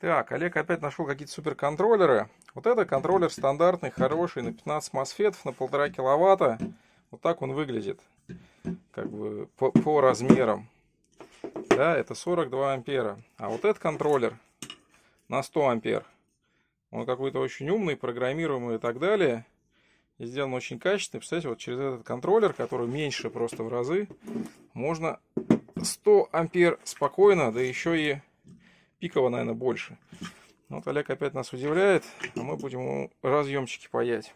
Так, Олег опять нашел какие-то суперконтроллеры. Вот это контроллер стандартный, хороший, на 15 мосфетов, на 1,5 киловатта. Вот так он выглядит, как бы по, по размерам. Да, это 42 ампера. А вот этот контроллер на 100 ампер. Он какой-то очень умный, программируемый и так далее. И сделан очень качественный. Представляете, вот через этот контроллер, который меньше просто в разы, можно 100 ампер спокойно, да еще и пиково, наверное, больше. Ну вот Олег опять нас удивляет, а мы будем ему разъемчики паять.